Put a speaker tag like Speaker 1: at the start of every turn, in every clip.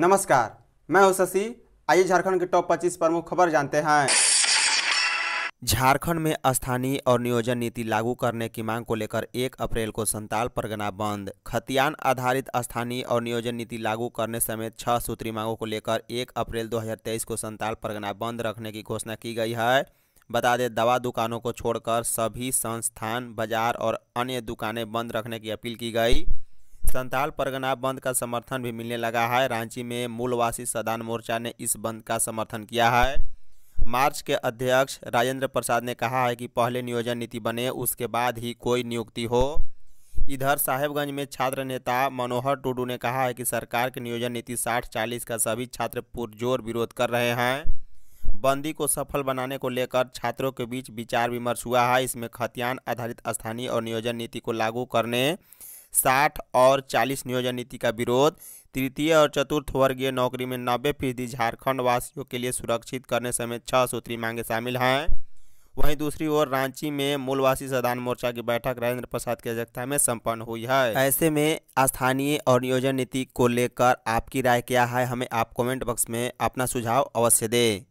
Speaker 1: नमस्कार मैं हूं शशि आइए झारखंड के टॉप 25 प्रमुख खबर जानते हैं झारखंड में स्थानीय और नियोजन नीति लागू करने की मांग को लेकर 1 अप्रैल को संताल परगना बंद खतियान आधारित स्थानीय और नियोजन नीति लागू करने समेत छह सूत्री मांगों को लेकर 1 अप्रैल 2023 को संताल परगना बंद रखने की घोषणा की गई है बता दें दवा दुकानों को छोड़कर सभी संस्थान बाजार और अन्य दुकानें बंद रखने की अपील की गई संताल परगना बंद का समर्थन भी मिलने लगा है रांची में मूलवासी सदान मोर्चा ने इस बंद का समर्थन किया है मार्च के अध्यक्ष राजेंद्र प्रसाद ने कहा है कि पहले नियोजन नीति बने उसके बाद ही कोई नियुक्ति हो इधर साहेबगंज में छात्र नेता मनोहर टुडू ने कहा है कि सरकार की नियोजन नीति साठ चालीस का सभी छात्र पुरजोर विरोध कर रहे हैं बंदी को सफल बनाने को लेकर छात्रों के बीच विचार विमर्श हुआ है इसमें खतियान आधारित स्थानीय और नियोजन नीति को लागू करने साठ और चालीस नियोजन नीति का विरोध तृतीय और चतुर्थ वर्गीय नौकरी में नब्बे फीसदी झारखंड वासियों के लिए सुरक्षित करने समेत छह सूत्री मांगे शामिल हैं वहीं दूसरी ओर रांची में मूलवासी सदान मोर्चा की बैठक राजेंद्र प्रसाद की अध्यक्षता में संपन्न हुई है ऐसे में स्थानीय और नियोजन नीति को लेकर आपकी राय क्या है हमें आप कमेंट बॉक्स में अपना सुझाव अवश्य दें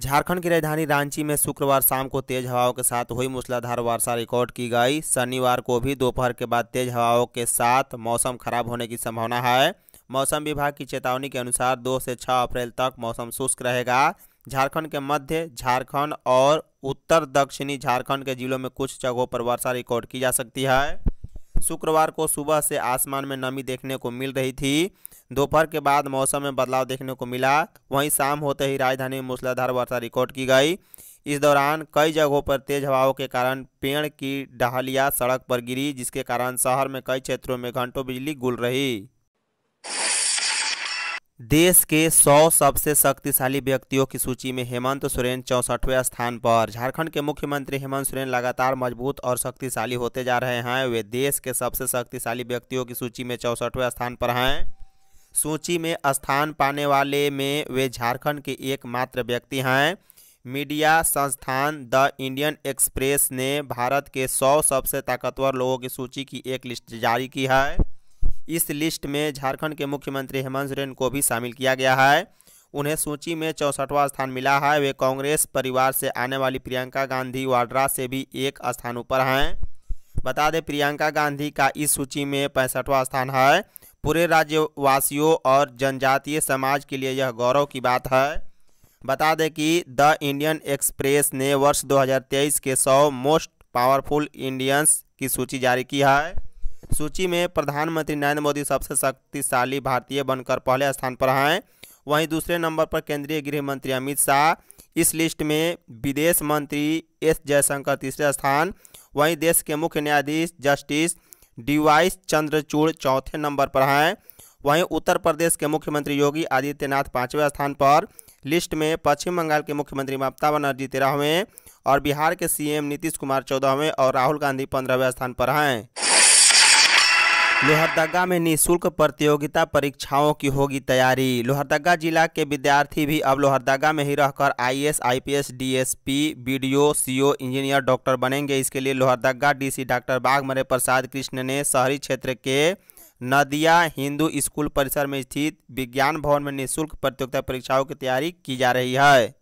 Speaker 1: झारखंड की राजधानी रांची में शुक्रवार शाम को तेज हवाओं के साथ हुई मूसलाधार वर्षा रिकॉर्ड की गई शनिवार को भी दोपहर के बाद तेज हवाओं के साथ मौसम खराब होने की संभावना है मौसम विभाग की चेतावनी के अनुसार दो से छः अप्रैल तक मौसम शुष्क रहेगा झारखंड के मध्य झारखंड और उत्तर दक्षिणी झारखंड के जिलों में कुछ जगहों पर वर्षा रिकॉर्ड की जा सकती है शुक्रवार को सुबह से आसमान में नमी देखने को मिल रही थी दोपहर के बाद मौसम में बदलाव देखने को मिला वहीं शाम होते ही राजधानी में मूसलाधार वर्षा रिकॉर्ड की गई इस दौरान कई जगहों पर तेज हवाओं के कारण पेड़ की डहलिया सड़क पर गिरी जिसके कारण शहर में कई क्षेत्रों में घंटों बिजली गुल रही देश के 100 सबसे शक्तिशाली व्यक्तियों की सूची में हेमंत सोरेन चौंसठवें स्थान पर झारखंड के मुख्यमंत्री हेमंत सोरेन लगातार मजबूत और शक्तिशाली होते जा रहे हैं वे देश के सबसे शक्तिशाली व्यक्तियों की सूची में चौंसठवें स्थान पर हैं सूची में स्थान पाने वाले में वे झारखंड के एकमात्र व्यक्ति हैं मीडिया संस्थान द इंडियन एक्सप्रेस ने भारत के 100 सबसे ताकतवर लोगों की सूची की एक लिस्ट जारी की है इस लिस्ट में झारखंड के मुख्यमंत्री हेमंत सोरेन को भी शामिल किया गया है उन्हें सूची में चौंसठवां स्थान मिला है वे कांग्रेस परिवार से आने वाली प्रियंका गांधी वाड्रा से भी एक स्थान ऊपर हैं बता दें प्रियंका गांधी का इस सूची में पैंसठवां स्थान है पूरे राज्यवासियों और जनजातीय समाज के लिए यह गौरव की बात है बता दें कि द इंडियन एक्सप्रेस ने वर्ष 2023 के 100 मोस्ट पावरफुल इंडियंस की सूची जारी की है सूची में प्रधानमंत्री नरेंद्र मोदी सबसे शक्तिशाली भारतीय बनकर पहले स्थान पर हैं वहीं दूसरे नंबर पर केंद्रीय गृह मंत्री अमित शाह इस लिस्ट में विदेश मंत्री एस जयशंकर तीसरे स्थान वहीं देश के मुख्य न्यायाधीश जस्टिस डीवाईस चंद्रचूड़ चौथे नंबर पर हैं वहीं उत्तर प्रदेश के मुख्यमंत्री योगी आदित्यनाथ पाँचवें स्थान पर लिस्ट में पश्चिम बंगाल के मुख्यमंत्री ममता बनर्जी तेरहवें और बिहार के सीएम नीतीश कुमार चौदहवें और राहुल गांधी पंद्रहवें स्थान पर हैं लोहरदगा में निशुल्क प्रतियोगिता परीक्षाओं की होगी तैयारी लोहरदगा जिला के विद्यार्थी भी अब लोहरदगा में ही रहकर IAS, IPS, DSP, BDO, CO, engineer doctor बनेंगे इसके लिए लोहरदगा डीसी डॉक्टर बाघमरे प्रसाद कृष्ण ने शहरी क्षेत्र के नदिया हिंदू स्कूल परिसर में स्थित विज्ञान भवन में निःशुल्क प्रतियोगिता परीक्षाओं की तैयारी की जा रही है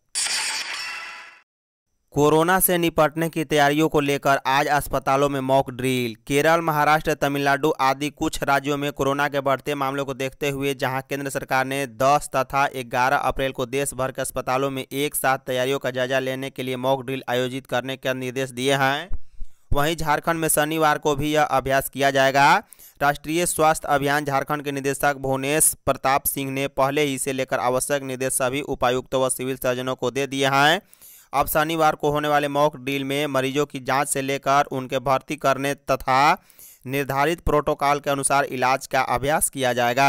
Speaker 1: कोरोना से निपटने की तैयारियों को लेकर आज अस्पतालों में मॉक ड्रिल केरल महाराष्ट्र तमिलनाडु आदि कुछ राज्यों में कोरोना के बढ़ते मामलों को देखते हुए जहां केंद्र सरकार ने 10 तथा 11 अप्रैल को देश भर के अस्पतालों में एक साथ तैयारियों का जायजा लेने के लिए मॉक ड्रिल आयोजित करने के निर्देश दिए हैं वहीं झारखंड में शनिवार को भी यह अभ्यास किया जाएगा राष्ट्रीय स्वास्थ्य अभियान झारखंड के निदेशक भुवनेश प्रताप सिंह ने पहले ही से लेकर आवश्यक निर्देश सभी उपायुक्तों व सिविल सर्जनों को दे दिए हैं अब शनिवार को होने वाले मॉक डील में मरीजों की जांच से लेकर उनके भर्ती करने तथा निर्धारित प्रोटोकॉल के अनुसार इलाज का अभ्यास किया जाएगा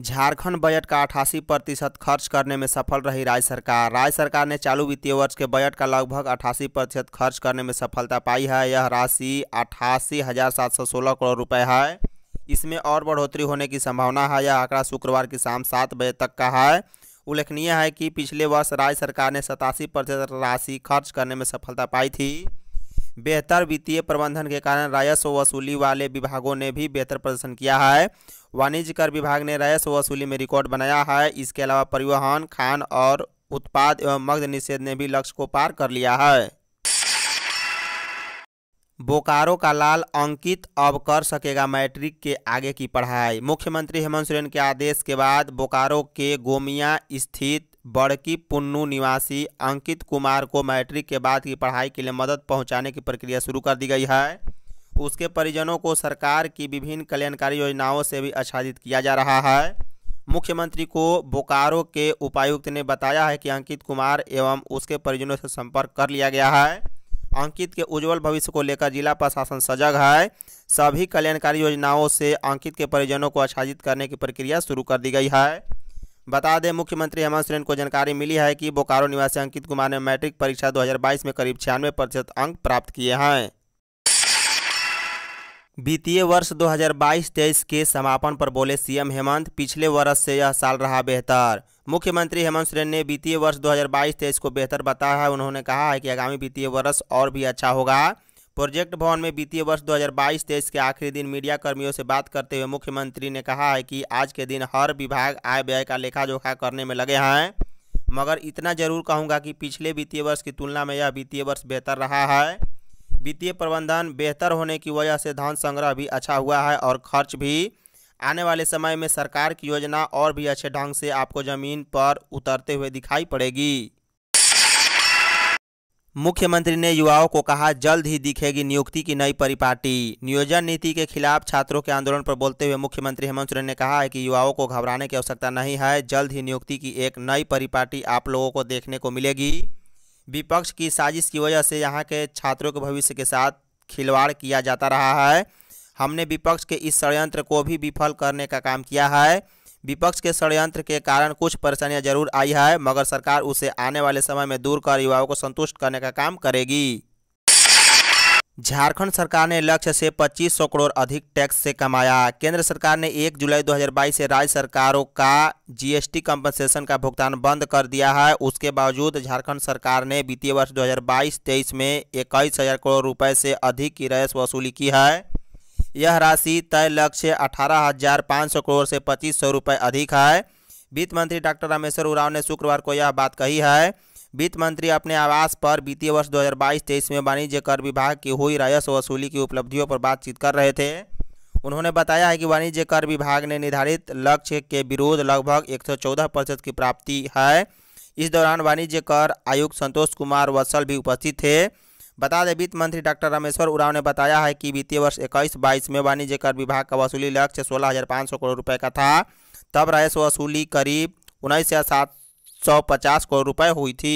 Speaker 1: झारखंड बजट का अठासी प्रतिशत खर्च करने में सफल रही राज्य सरकार राज्य सरकार ने चालू वित्तीय वर्ष के बजट का लगभग अठासी प्रतिशत खर्च करने में सफलता पाई है यह राशि अठासी हजार सात सौ सोलह करोड़ रुपए है इसमें और बढ़ोतरी होने की संभावना है यह आंकड़ा शुक्रवार की शाम सात बजे तक का है उल्लेखनीय है कि पिछले वर्ष राज्य सरकार ने सतासी प्रतिशत राशि खर्च करने में सफलता पाई थी बेहतर वित्तीय प्रबंधन के कारण राजस्व वसूली वाले विभागों ने भी बेहतर प्रदर्शन किया है वाणिज्य कर विभाग ने राजस्व वसूली में रिकॉर्ड बनाया है इसके अलावा परिवहन खान और उत्पाद एवं मग्ध निषेध ने भी लक्ष्य को पार कर लिया है बोकारो का लाल अंकित अब कर सकेगा मैट्रिक के आगे की पढ़ाई मुख्यमंत्री हेमंत सोरेन के आदेश के बाद बोकारो के गोमिया स्थित बड़की पुन्नू निवासी अंकित कुमार को मैट्रिक के बाद की पढ़ाई के लिए मदद पहुंचाने की प्रक्रिया शुरू कर दी गई है उसके परिजनों को सरकार की विभिन्न कल्याणकारी योजनाओं से भी आच्छादित किया जा रहा है मुख्यमंत्री को बोकारो के उपायुक्त ने बताया है कि अंकित कुमार एवं उसके परिजनों से संपर्क कर लिया गया है अंकित के उज्जवल भविष्य को लेकर जिला प्रशासन सजग है सभी कल्याणकारी योजनाओं से अंकित के परिजनों को आच्छादित करने की प्रक्रिया शुरू कर दी गई है बता दें मुख्यमंत्री हेमंत सोरेन को जानकारी मिली है कि बोकारो निवासी अंकित कुमार ने मैट्रिक परीक्षा 2022 में करीब छियानवे प्रतिशत अंक प्राप्त किए हैं वित्तीय वर्ष 2022-23 के समापन पर बोले सीएम हेमंत पिछले वर्ष से यह साल रहा बेहतर मुख्यमंत्री हेमंत सोरेन ने वित्तीय वर्ष 2022-23 को बेहतर बताया है उन्होंने कहा है कि आगामी वित्तीय वर्ष और भी अच्छा होगा प्रोजेक्ट भवन में वित्तीय वर्ष 2022-23 के आखिरी दिन मीडिया कर्मियों से बात करते हुए मुख्यमंत्री ने कहा है कि आज के दिन हर विभाग आय व्यय का लेखा जोखा करने में लगे हैं मगर इतना जरूर कहूँगा कि पिछले वित्तीय वर्ष की तुलना में यह वित्तीय वर्ष बेहतर रहा है वित्तीय प्रबंधन बेहतर होने की वजह से धन संग्रह भी अच्छा हुआ है और खर्च भी आने वाले समय में सरकार की योजना और भी अच्छे ढंग से आपको जमीन पर उतरते हुए दिखाई पड़ेगी मुख्यमंत्री ने युवाओं को कहा जल्द ही दिखेगी नियुक्ति की नई परिपाटी नियोजन नीति के खिलाफ छात्रों के आंदोलन पर बोलते हुए मुख्यमंत्री हेमंत सोरेन ने कहा है कि युवाओं को घबराने की आवश्यकता नहीं है जल्द ही नियुक्ति की एक नई परिपाटी आप लोगों को देखने को मिलेगी विपक्ष की साजिश की वजह से यहाँ के छात्रों के भविष्य के साथ खिलवाड़ किया जाता रहा है हमने विपक्ष के इस षडयंत्र को भी विफल करने का काम किया है विपक्ष के षडयंत्र के कारण कुछ परेशानियां जरूर आई है मगर सरकार उसे आने वाले समय में दूर कर युवाओं को संतुष्ट करने का काम करेगी झारखंड सरकार ने लक्ष्य से 2500 करोड़ अधिक टैक्स से कमाया केंद्र सरकार ने 1 जुलाई 2022 से राज्य सरकारों का जीएसटी कंपनसेशन का भुगतान बंद कर दिया है उसके बावजूद झारखंड सरकार ने वित्तीय वर्ष 2022-23 में इक्कीस हजार करोड़ रुपए से अधिक की रेस वसूली की है यह राशि तय लक्ष्य अठारह हजार पाँच सौ करोड़ से पच्चीस सौ रुपये अधिक है वित्त मंत्री डॉक्टर रामेश्वर उराव ने शुक्रवार को यह बात कही है वित्त मंत्री अपने आवास पर वित्तीय वर्ष 2022-23 में वाणिज्य कर विभाग की हुई राजस्व वसूली की उपलब्धियों पर बातचीत कर रहे थे उन्होंने बताया है कि वाणिज्य कर विभाग ने निर्धारित लक्ष्य के विरोध लगभग 114 प्रतिशत की प्राप्ति है इस दौरान वाणिज्य कर आयुक्त संतोष कुमार वत्सल भी उपस्थित थे बता दें वित्त मंत्री डॉक्टर रामेश्वर उराव ने बताया है कि वित्तीय वर्ष इक्कीस बाईस में वाणिज्य कर विभाग का वसूली लक्ष्य सोलह हज़ार पाँच सौ करोड़ रुपये का था तब राजस्व वसूली करीब उन्नीस या सात सौ पचास करोड़ रुपए हुई थी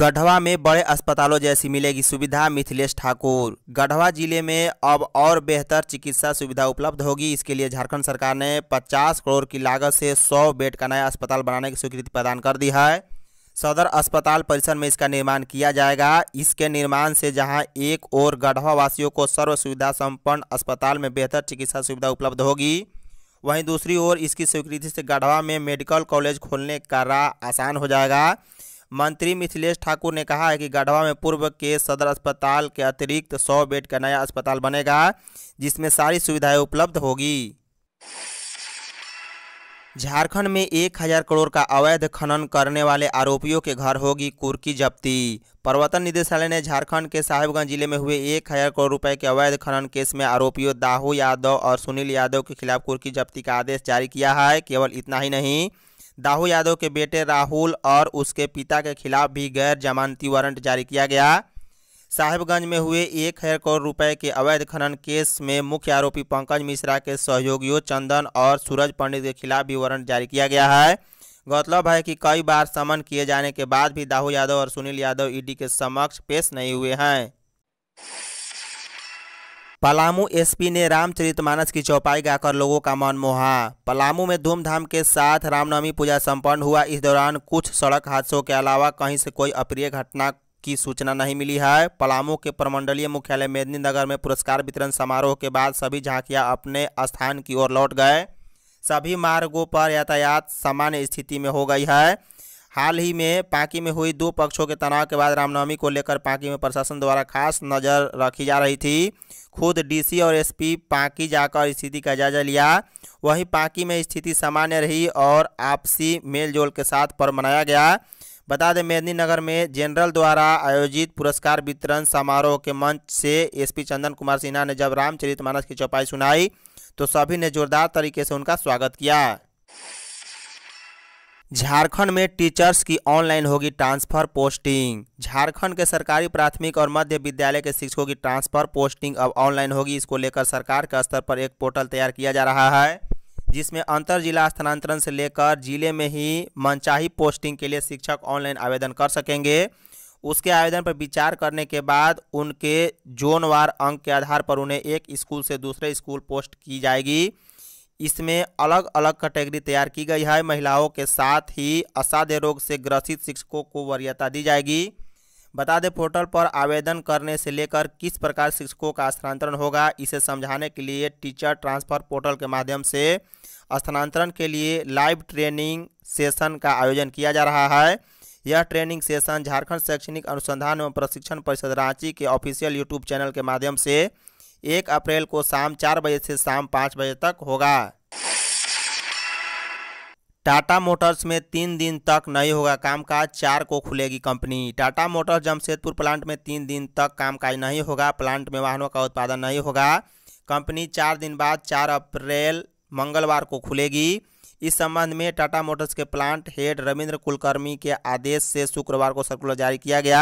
Speaker 1: गढ़वा में बड़े अस्पतालों जैसी मिलेगी सुविधा मिथिलेश ठाकुर गढ़वा जिले में अब और बेहतर चिकित्सा सुविधा उपलब्ध होगी इसके लिए झारखंड सरकार ने 50 करोड़ की लागत से 100 बेड का नया अस्पताल बनाने की स्वीकृति प्रदान कर दी है सदर अस्पताल परिसर में इसका निर्माण किया जाएगा इसके निर्माण से जहाँ एक और गढ़वा वासियों को सर्व सुविधा सम्पन्न अस्पताल में बेहतर चिकित्सा सुविधा उपलब्ध होगी वहीं दूसरी ओर इसकी स्वीकृति से गढ़वा में मेडिकल कॉलेज खोलने का राह आसान हो जाएगा मंत्री मिथिलेश ठाकुर ने कहा है कि गढ़वा में पूर्व के सदर अस्पताल के अतिरिक्त सौ बेड का नया अस्पताल बनेगा जिसमें सारी सुविधाएं उपलब्ध होगी झारखंड में एक हजार करोड़ का अवैध खनन करने वाले आरोपियों के घर होगी कुर्की जब्ती प्रवर्तन निदेशालय ने झारखंड के साहिबगंज जिले में हुए एक हजार करोड़ रुपए के अवैध खनन केस में आरोपियों दाहू यादव और सुनील यादव के खिलाफ कुर्की जब्ती का आदेश जारी किया है केवल इतना ही नहीं दाहू यादव के बेटे राहुल और उसके पिता के खिलाफ भी गैर जमानती वारंट जारी किया गया साहिबगंज में हुए एक हजार करोड़ रुपए के अवैध खनन केस में मुख्य आरोपी पंकज मिश्रा के सहयोगियों चंदन और सूरज पंडित के खिलाफ भी वारंट जारी किया गया है गौरतलब है कि कई बार समन किए जाने के बाद भी दाहू यादव और सुनील यादव ईडी के समक्ष पेश नहीं हुए हैं पलामू एसपी ने रामचरितमानस की चौपाई गाकर लोगों का मन मोहा पलामू में धूमधाम के साथ रामनवमी पूजा संपन्न हुआ इस दौरान कुछ सड़क हादसों के अलावा कहीं से कोई अप्रिय घटना की सूचना नहीं मिली है पलामू के प्रमंडलीय मुख्यालय मेदनी नगर में पुरस्कार वितरण समारोह के बाद सभी झांकियां अपने स्थान की ओर लौट गए सभी मार्गों पर यातायात सामान्य स्थिति में हो गई है हाल ही में पाकी में हुई दो पक्षों के तनाव के बाद रामनवमी को लेकर पाकी में प्रशासन द्वारा खास नज़र रखी जा रही थी खुद डीसी और एसपी पाकी जाकर स्थिति का जायजा लिया वहीं पाकी में स्थिति सामान्य रही और आपसी मेलजोल के साथ पर्व मनाया गया बता दें मेदिनीनगर में जनरल द्वारा आयोजित पुरस्कार वितरण समारोह के मंच से एसपी चंदन कुमार सिन्हा ने जब रामचरितमानस की चौपाई सुनाई तो सभी ने जोरदार तरीके से उनका स्वागत किया झारखंड में टीचर्स की ऑनलाइन होगी ट्रांसफर पोस्टिंग झारखंड के सरकारी प्राथमिक और मध्य विद्यालय के शिक्षकों की ट्रांसफर पोस्टिंग अब ऑनलाइन होगी इसको लेकर सरकार के स्तर पर एक पोर्टल तैयार किया जा रहा है जिसमें अंतर जिला स्थानांतरण से लेकर जिले में ही मनचाही पोस्टिंग के लिए शिक्षक ऑनलाइन आवेदन कर सकेंगे उसके आवेदन पर विचार करने के बाद उनके जोनवार अंक के आधार पर उन्हें एक स्कूल से दूसरे स्कूल पोस्ट की जाएगी इसमें अलग अलग कैटेगरी तैयार की गई है महिलाओं के साथ ही असाध्य रोग से ग्रसित शिक्षकों को वरीयता दी जाएगी बता दें पोर्टल पर आवेदन करने से लेकर किस प्रकार शिक्षकों का स्थानांतरण होगा इसे समझाने के लिए टीचर ट्रांसफर पोर्टल के माध्यम से स्थानांतरण के लिए लाइव ट्रेनिंग सेशन का आयोजन किया जा रहा है यह ट्रेनिंग सेशन झारखंड शैक्षणिक अनुसंधान एवं प्रशिक्षण परिषद रांची के ऑफिशियल यूट्यूब चैनल के माध्यम से एक अप्रैल को शाम चार बजे से शाम पाँच बजे तक होगा टाटा मोटर्स में तीन दिन तक नहीं होगा कामकाज चार को खुलेगी company Tata Motors Jamshedpur plant में तीन दिन तक कामकाज नहीं होगा प्लांट में वाहनों का उत्पादन नहीं होगा कंपनी चार दिन बाद चार अप्रैल मंगलवार को खुलेगी इस संबंध में टाटा मोटर्स के प्लांट हेड रविंद्र कुलकर्मी के आदेश से शुक्रवार को सर्कुलर जारी किया गया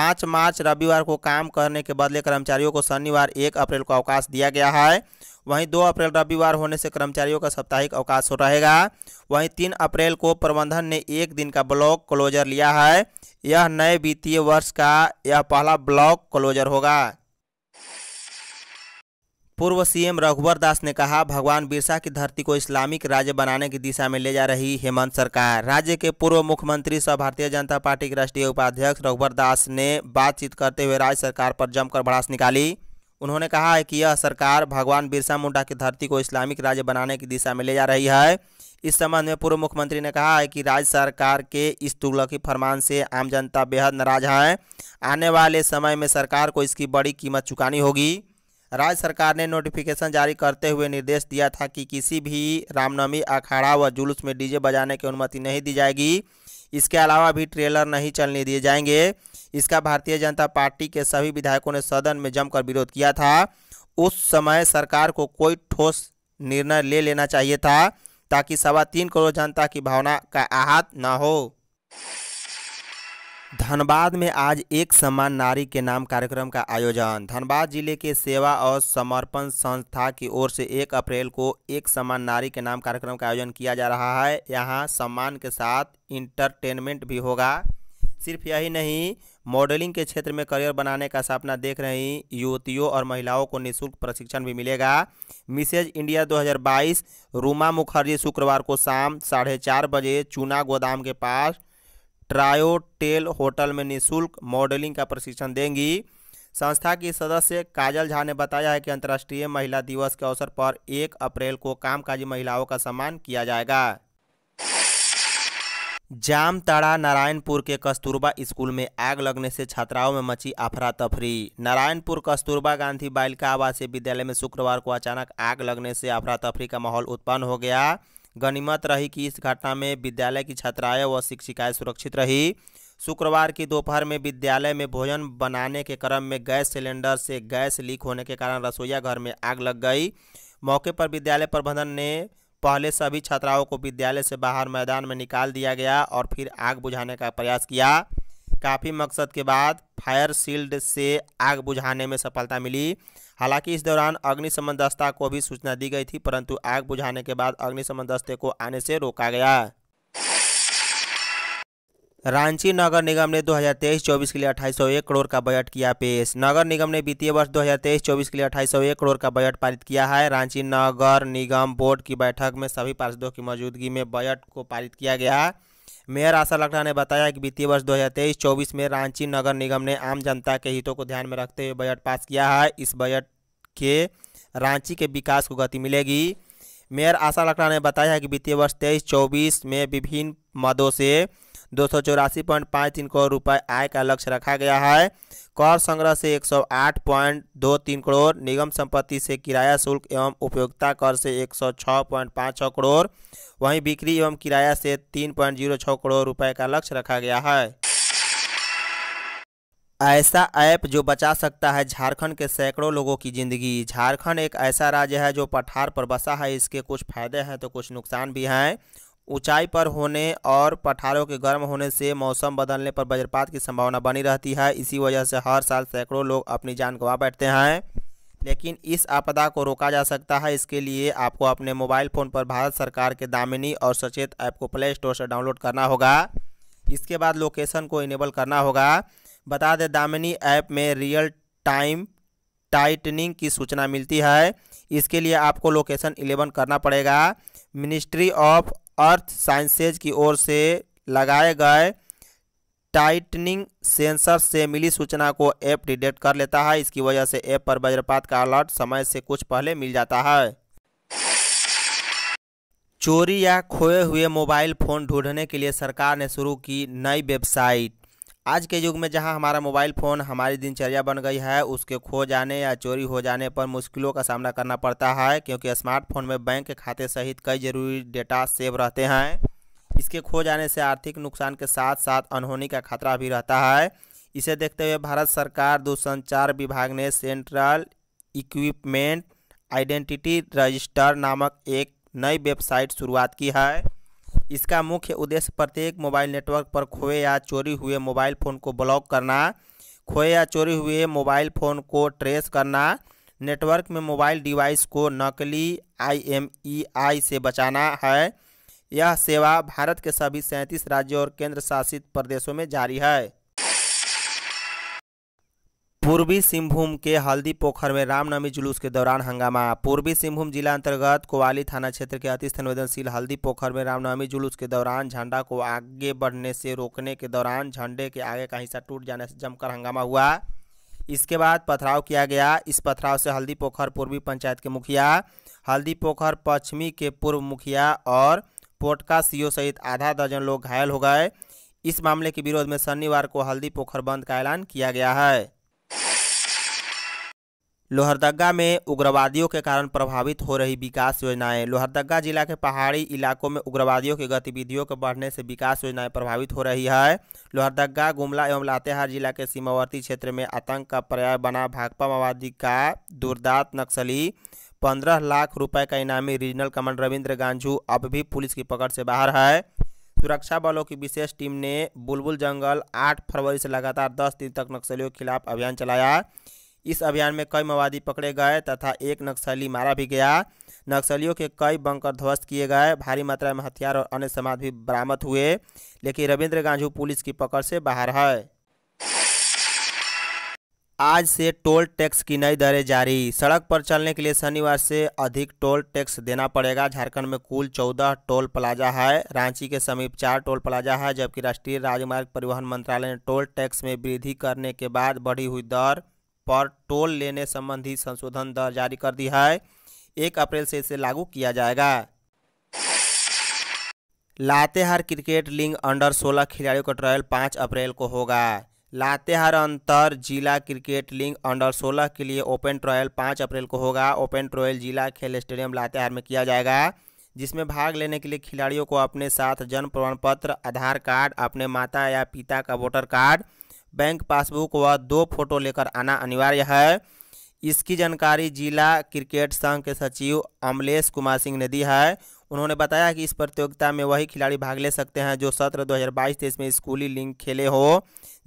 Speaker 1: पाँच मार्च रविवार को काम करने के बदले कर्मचारियों को शनिवार एक अप्रैल को अवकाश दिया गया है वहीं दो अप्रैल रविवार होने से कर्मचारियों का साप्ताहिक अवकाश रहेगा वहीं तीन अप्रैल को प्रबंधन ने एक दिन का ब्लॉक क्लोजर लिया है यह नए वित्तीय वर्ष का यह पहला ब्लॉक क्लोजर होगा पूर्व सीएम रघुवर दास ने कहा भगवान बिरसा की धरती को इस्लामिक राज्य बनाने की दिशा में ले जा रही हेमंत सरकार राज्य के पूर्व मुख्यमंत्री सह भारतीय जनता पार्टी के राष्ट्रीय उपाध्यक्ष रघुवर दास ने बातचीत करते हुए राज्य सरकार पर जमकर भड़ास निकाली उन्होंने कहा है कि यह सरकार भगवान बिरसा मुंडा की धरती को इस्लामिक राज्य बनाने की दिशा में ले जा रही है इस संबंध में पूर्व मुख्यमंत्री ने कहा है कि राज्य सरकार के इस तुगलकी फरमान से आम जनता बेहद नाराज है आने वाले समय में सरकार को इसकी बड़ी कीमत चुकानी होगी राज्य सरकार ने नोटिफिकेशन जारी करते हुए निर्देश दिया था कि किसी भी रामनवमी अखाड़ा व जुलूस में डीजे बजाने की अनुमति नहीं दी जाएगी इसके अलावा भी ट्रेलर नहीं चलने दिए जाएंगे इसका भारतीय जनता पार्टी के सभी विधायकों ने सदन में जमकर विरोध किया था उस समय सरकार को कोई ठोस निर्णय ले लेना चाहिए था ताकि सवा तीन करोड़ जनता की भावना का आहत न हो धनबाद में आज एक समान नारी के नाम कार्यक्रम का आयोजन धनबाद जिले के सेवा और समर्पण संस्था की ओर से एक अप्रैल को एक समान नारी के नाम कार्यक्रम का आयोजन किया जा रहा है यहां सम्मान के साथ इंटरटेनमेंट भी होगा सिर्फ यही नहीं मॉडलिंग के क्षेत्र में करियर बनाने का सपना देख रही युवतियों और महिलाओं को निःशुल्क प्रशिक्षण भी मिलेगा मिसेज इंडिया 2022 रूमा मुखर्जी शुक्रवार को शाम साढ़े चार बजे चूना गोदाम के पास ट्रायोटेल होटल में निःशुल्क मॉडलिंग का प्रशिक्षण देंगी संस्था की सदस्य काजल झा ने बताया है कि अंतर्राष्ट्रीय महिला दिवस के अवसर पर एक अप्रैल को कामकाजी महिलाओं का सम्मान किया जाएगा जामताड़ा नारायणपुर के कस्तूरबा स्कूल में आग लगने से छात्राओं में मची अफरा तफरी नारायणपुर कस्तूरबा गांधी बालिका आवासीय विद्यालय में शुक्रवार को अचानक आग लगने से अफरा तफरी का माहौल उत्पन्न हो गया गनीमत रही कि इस घटना में विद्यालय की छात्राएं व शिक्षिकाएं सुरक्षित रही शुक्रवार की दोपहर में विद्यालय में भोजन बनाने के क्रम में गैस सिलेंडर से गैस लीक होने के कारण रसोईया घर में आग लग गई मौके पर विद्यालय प्रबंधन ने पहले सभी छात्राओं को विद्यालय से बाहर मैदान में निकाल दिया गया और फिर आग बुझाने का प्रयास किया काफ़ी मकसद के बाद फायर शील्ड से आग बुझाने में सफलता मिली हालांकि इस दौरान अग्निशमन दस्ता को भी सूचना दी गई थी परंतु आग बुझाने के बाद अग्निशमन दस्ते को आने से रोका गया रांची नगर निगम ने 2023-24 के लिए अट्ठाईस करोड़ का बजट किया पेश नगर निगम ने वित्तीय वर्ष 2023-24 के लिए अट्ठाईस करोड़ का बजट पारित किया है रांची नगर निगम बोर्ड की बैठक में सभी पार्षदों की मौजूदगी में बजट को पारित किया गया मेयर आशा लखड़ा ने बताया कि वित्तीय वर्ष 2023-24 में रांची नगर निगम ने आम जनता के हितों को ध्यान में रखते हुए बजट पास किया है इस बजट के रांची के विकास को गति मिलेगी मेयर आशा लखड़ा ने बताया कि वित्तीय वर्ष तेईस चौबीस में विभिन्न मदों से दो सौ चौरासी पॉइंट पाँच तीन करोड़ रुपये आय का लक्ष्य रखा गया है कर संग्रह से 108.23 करोड़ निगम संपत्ति से किराया शुल्क एवं उपयोगिता कर से 106.56 करोड़ वहीं बिक्री एवं किराया से 3.06 करोड़ रुपए का लक्ष्य रखा गया है ऐसा ऐप जो बचा सकता है झारखंड के सैकड़ों लोगों की ज़िंदगी झारखंड एक ऐसा राज्य है जो पठार पर बसा है इसके कुछ फ़ायदे हैं तो कुछ नुकसान भी हैं ऊंचाई पर होने और पठारों के गर्म होने से मौसम बदलने पर वज्रपात की संभावना बनी रहती है इसी वजह से हर साल सैकड़ों लोग अपनी जान गंवा बैठते हैं लेकिन इस आपदा को रोका जा सकता है इसके लिए आपको अपने मोबाइल फ़ोन पर भारत सरकार के दामिनी और सचेत ऐप को प्ले स्टोर से डाउनलोड करना होगा इसके बाद लोकेशन को इनेबल करना होगा बता दें दामिनी ऐप में रियल टाइम टाइटनिंग की सूचना मिलती है इसके लिए आपको लोकेशन इलेवन करना पड़ेगा मिनिस्ट्री ऑफ अर्थ साइंसेज की ओर से लगाए गए टाइटनिंग सेंसर से मिली सूचना को ऐप डिटेक्ट कर लेता है इसकी वजह से ऐप पर वज्रपात का अलर्ट समय से कुछ पहले मिल जाता है चोरी या खोए हुए मोबाइल फ़ोन ढूंढने के लिए सरकार ने शुरू की नई वेबसाइट आज के युग में जहां हमारा मोबाइल फ़ोन हमारी दिनचर्या बन गई है उसके खो जाने या चोरी हो जाने पर मुश्किलों का सामना करना पड़ता है क्योंकि स्मार्टफोन में बैंक के खाते सहित कई जरूरी डेटा सेव रहते हैं इसके खो जाने से आर्थिक नुकसान के साथ साथ अनहोनी का खतरा भी रहता है इसे देखते हुए भारत सरकार दूरसंचार विभाग ने सेंट्रल इक्विपमेंट आइडेंटिटी रजिस्टर नामक एक नई वेबसाइट शुरुआत की है इसका मुख्य उद्देश्य प्रत्येक मोबाइल नेटवर्क पर खोए या चोरी हुए मोबाइल फ़ोन को ब्लॉक करना खोए या चोरी हुए मोबाइल फ़ोन को ट्रेस करना नेटवर्क में मोबाइल डिवाइस को नकली आईएमईआई e से बचाना है यह सेवा भारत के सभी सैंतीस राज्यों और केंद्र शासित प्रदेशों में जारी है पूर्वी सिंहभूम के हल्दी पोखर में रामनवमी जुलूस के दौरान हंगामा पूर्वी सिंहभूम जिला अंतर्गत कोवाली थाना क्षेत्र के अति संवेदनशील हल्दी पोखर में रामनवमी जुलूस के दौरान झंडा को आगे बढ़ने से रोकने के दौरान झंडे के आगे का हिस्सा टूट जाने से जमकर हंगामा हुआ इसके बाद पथराव किया गया इस पथराव से हल्दी पोखर पूर्वी पंचायत के मुखिया हल्दी पोखर पश्चिमी के पूर्व मुखिया और पोटका सीओ सहित आधा दर्जन लोग घायल हो गए इस मामले के विरोध में शनिवार को हल्दी पोखर बंद का ऐलान किया गया है लोहरदगा में उग्रवादियों के कारण प्रभावित हो रही विकास योजनाएं लोहरदगा जिला के पहाड़ी इलाकों में उग्रवादियों की गतिविधियों के बढ़ने से विकास योजनाएं प्रभावित हो रही है लोहरदगा गुमला एवं लातेहार जिला के सीमावर्ती क्षेत्र में आतंक का पर्याय बना भाकपा माओवादी का दुर्दात नक्सली पंद्रह लाख रुपये का इनामी रीजनल कमांड रविन्द्र गांझू अब भी पुलिस की पकड़ से बाहर है सुरक्षा बलों की विशेष टीम ने बुलबुल जंगल आठ फरवरी से लगातार दस दिन तक नक्सलियों के खिलाफ अभियान चलाया इस अभियान में कई माओवादी पकड़े गए तथा एक नक्सली मारा भी गया नक्सलियों के कई बंकर ध्वस्त किए गए भारी मात्रा में हथियार और अन्य सामान भी बरामद हुए लेकिन रविंद्र गांधी पुलिस की पकड़ से बाहर है आज से टोल टैक्स की नई दरें जारी सड़क पर चलने के लिए शनिवार से अधिक टोल टैक्स देना पड़ेगा झारखंड में कुल चौदह टोल प्लाजा है रांची के समीप चार टोल प्लाजा है जबकि राष्ट्रीय राजमार्ग परिवहन मंत्रालय ने टोल टैक्स में वृद्धि करने के बाद बढ़ी हुई दर पर टोल लेने संबंधी संशोधन दर जारी कर दी है एक अप्रैल से इसे लागू किया जाएगा लातेहार क्रिकेट लीग अंडर 16 खिलाड़ियों का ट्रायल 5 अप्रैल को होगा लातेहार अंतर जिला क्रिकेट लीग अंडर 16 के लिए ओपन ट्रायल 5 अप्रैल को होगा ओपन ट्रायल जिला खेल स्टेडियम लातेहार में किया जाएगा जिसमें भाग लेने के लिए खिलाड़ियों को अपने साथ जन्म प्रमाण पत्र आधार कार्ड अपने माता या पिता का वोटर कार्ड बैंक पासबुक व दो फोटो लेकर आना अनिवार्य है इसकी जानकारी जिला क्रिकेट संघ के सचिव अमलेश कुमार सिंह ने दी है उन्होंने बताया कि इस प्रतियोगिता में वही खिलाड़ी भाग ले सकते हैं जो सत्र 2022-23 में स्कूली लिंग खेले हो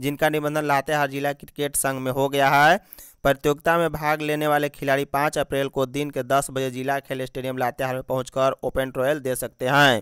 Speaker 1: जिनका निबंधन लातेहार जिला क्रिकेट संघ में हो गया है प्रतियोगिता में भाग लेने वाले खिलाड़ी 5 अप्रैल को दिन के 10 बजे जिला खेल स्टेडियम लातेहार में पहुंचकर ओपन ट्रायल दे सकते हैं